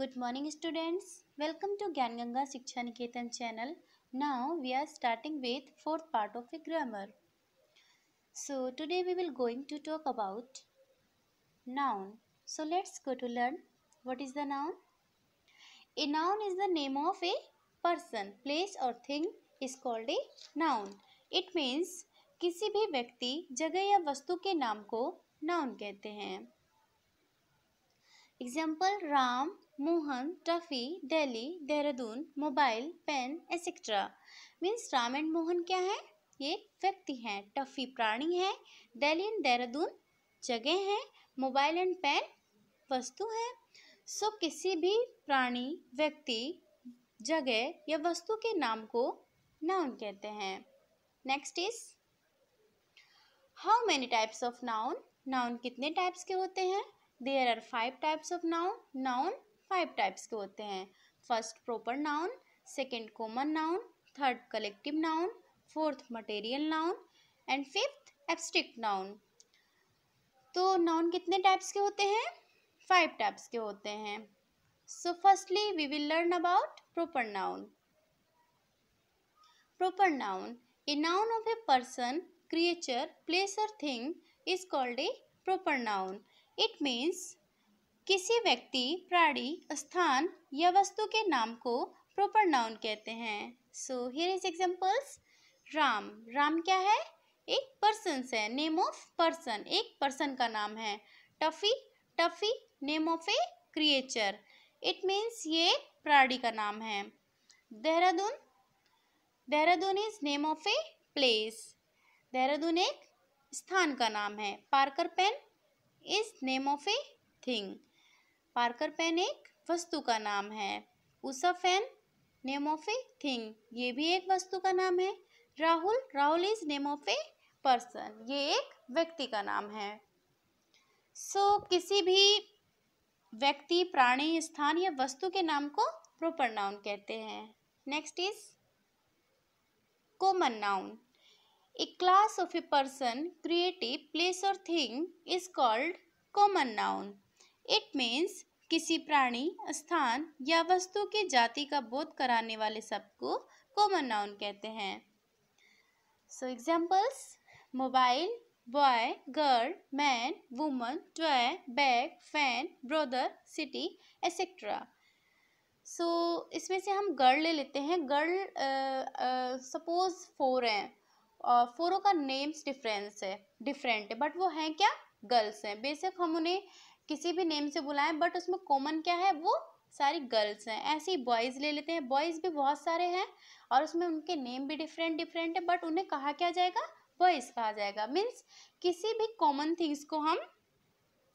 Good morning students welcome to Gyan Ganga Shiksha Niketan channel now we are starting with fourth part of a grammar so today we will going to talk about noun so let's go to learn what is the noun a noun is the name of a person place और thing is called a noun it means किसी भी व्यक्ति जगह या वस्तु के नाम को नाउन कहते हैं example Ram Mohan Tuffy Delhi Dehradun mobile pen etcetera means Ram and Mohan क्या है ये व्यक्ति हैं टफी प्राणी है दिल्ली एंड देहरादून जगह है मोबाइल एंड पेन वस्तु है सो so, किसी भी प्राणी व्यक्ति जगह या वस्तु के नाम को नाउन कहते हैं next is how many types of noun noun कितने टाइप्स के होते हैं there are five types of noun noun five types के होते हैं first proper noun second common noun third collective noun fourth material noun and fifth abstract noun तो noun कितने types के होते हैं फाइव टाइप्स के होते हैं so firstly we will learn about proper noun proper noun a noun of a person creature place और thing is called a proper noun it means किसी व्यक्ति प्राणी स्थान या वस्तु के नाम को प्रॉपर नाउन कहते हैं so here is examples Ram Ram क्या है एक पर्सन है नेम ऑफ पर्सन एक पर्सन का नाम है Tuffy Tuffy name of a creature it means ये प्राणी का नाम है Dehradun Dehradun is name of a place Dehradun एक स्थान का नाम है Parker pen is name of a thing Parker pen एक वस्तु का नाम है Usha fan name of a thing ये भी एक वस्तु का नाम है Rahul Rahul is name of a person ये एक व्यक्ति का नाम है सो so, किसी भी व्यक्ति प्राणी स्थान या वस्तु के नाम को प्रोपर नाउन कहते हैं next is common noun A class of a person, creative, place or thing is called common noun. It means किसी प्राणी स्थान या वस्तु की जाति का बोध कराने वाले शब्द को कॉमन नाउन कहते हैं so examples mobile boy girl man woman toy bag fan brother city etcetera so इसमें से हम गर्ल ले लेते हैं गर्ल सपोज फोर हैं फोरों का नेम्स डिफरेंस है डिफरेंट है बट वो हैं क्या गर्ल्स हैं बेशक हम उन्हें किसी भी नेम से बुलाएं बट उसमें कॉमन क्या है वो सारी गर्ल्स हैं ऐसे ही बॉयज़ ले लेते हैं बॉयज़ भी बहुत सारे हैं और उसमें उनके नेम भी डिफरेंट डिफरेंट है बट उन्हें कहा क्या जाएगा बॉयज़ कहा जाएगा मीन्स किसी भी कॉमन थिंग्स को हम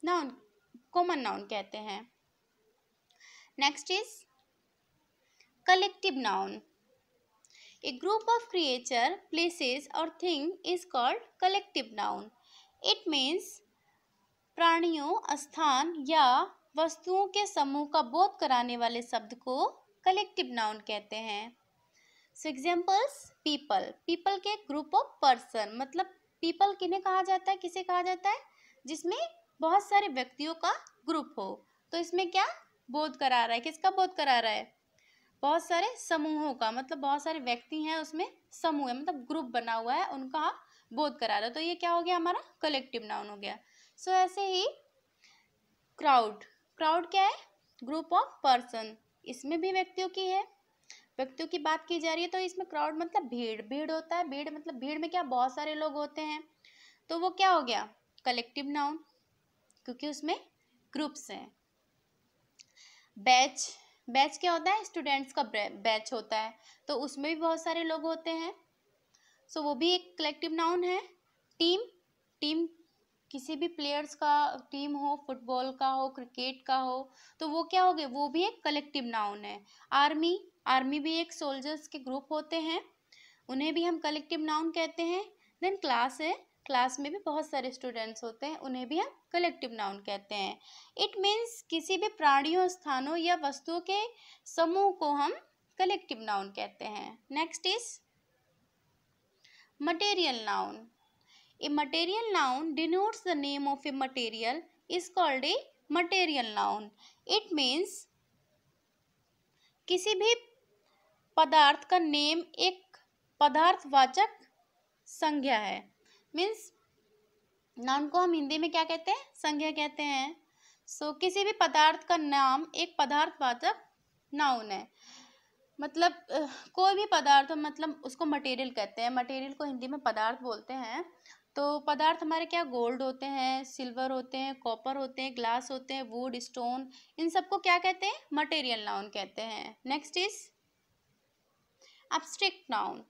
नाउन कॉमन नाउन कहते हैं next is collective noun A group of creature, places or thing is called collective noun. It means प्राणियों स्थान या वस्तुओं के समूह का बोध कराने वाले शब्द को कलेक्टिव नाउन कहते हैं सो एग्जाम्पल्स पीपल पीपल के ग्रुप ऑफ पर्सन मतलब पीपल किन्हें कहा जाता है किसे कहा जाता है जिसमें बहुत सारे व्यक्तियों का ग्रुप हो तो इसमें क्या बोध करा रहा है किसका बोध करा रहा है बहुत सारे समूहों का मतलब बहुत सारे व्यक्ति हैं उसमें समूह है मतलब ग्रुप बना हुआ है उनका बोध करा रहा है तो ये क्या हो गया हमारा कलेक्टिव नाउन हो गया सो so, ऐसे ही क्राउड क्राउड क्या है ग्रुप ऑफ पर्सन इसमें भी व्यक्तियों की है व्यक्तियों की बात की जा रही है तो इसमें क्राउड मतलब भीड़ भीड़ होता है भीड़ मतलब भीड़ में क्या बहुत सारे लोग होते हैं तो वो क्या हो गया कलेक्टिव नाउन क्योंकि उसमें ग्रुप्स हैं बैच बैच क्या होता है स्टूडेंट्स का बैच होता है तो उसमें भी बहुत सारे लोग होते हैं सो so, वो भी एक कलेक्टिव नाउन है टीम टीम किसी भी प्लेयर्स का टीम हो फुटबॉल का हो क्रिकेट का हो तो वो क्या हो गया वो भी एक कलेक्टिव नाउन है आर्मी आर्मी भी एक सोल्जर्स के ग्रुप होते हैं उन्हें भी हम कलेक्टिव नाउन कहते हैं देन क्लास है क्लास में भी बहुत सारे स्टूडेंट्स होते हैं उन्हें भी हम कलेक्टिव नाउन कहते हैं इट मीन्स किसी भी प्राणियों स्थानों या वस्तुओं के समूह को हम कलेक्टिव नाउन कहते हैं next is material noun a material noun denotes the name of a material is called a material noun it means किसी भी पदार्थ का नेम एक पदार्थवाचक संज्ञा है मीन्स नाउन को हम हिंदी में क्या कहते हैं संज्ञा कहते हैं सो so, किसी भी पदार्थ का नाम एक पदार्थवाचक नाउन है मतलब कोई भी पदार्थ मतलब उसको मटेरियल कहते हैं मटेरियल को हिंदी में पदार्थ बोलते हैं तो पदार्थ हमारे क्या गोल्ड होते हैं सिल्वर होते हैं कॉपर होते हैं ग्लास होते हैं वुड स्टोन इन सबको क्या कहते हैं मटेरियल नाउन कहते हैं next is abstract noun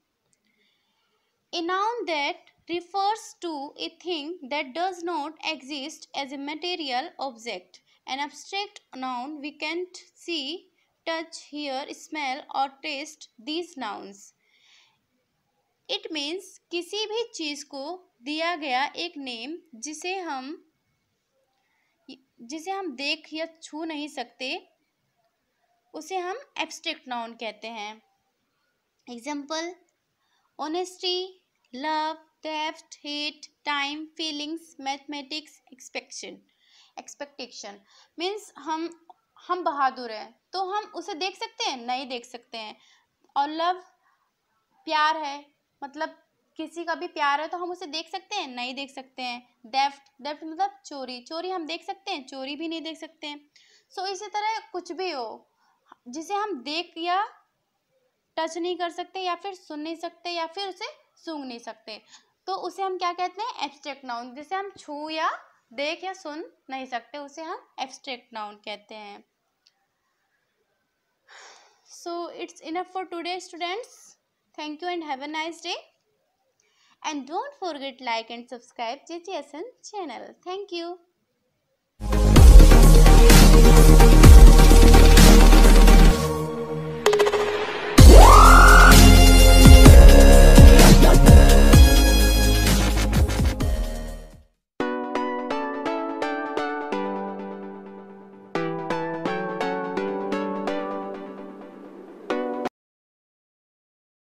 A noun that refers to a thing that does not exist as a material object. An abstract noun we can't see, touch, hear, smell or taste these nouns. It means किसी भी चीज़ को दिया गया एक name जिसे हम जिसे हम देख या छू नहीं सकते उसे हम एब्स्ट्रैक्ट नाउन कहते हैं example honesty love theft hate time feelings mathematics expectation expectation means हम हम बहादुर हैं तो हम उसे देख सकते हैं नहीं देख सकते हैं और लव प्यार है मतलब किसी का भी प्यार है तो हम उसे देख सकते हैं नहीं देख सकते हैं डेफ्ट डेफ्ट मतलब चोरी चोरी हम देख सकते हैं चोरी भी नहीं देख सकते हैं सो so, इसी तरह कुछ भी हो जिसे हम देख या टच नहीं कर सकते या फिर सुन नहीं सकते या फिर उसे सूंघ नहीं सकते तो उसे हम क्या कहते हैं एब्स्ट्रेक्ट नाउन जिसे हम छू या देख या सुन नहीं सकते उसे हम एब्स्ट्रेक्ट नाउन कहते हैं so it's enough for today students thank you and have a nice day and don't forget like and subscribe J G S N channel thank you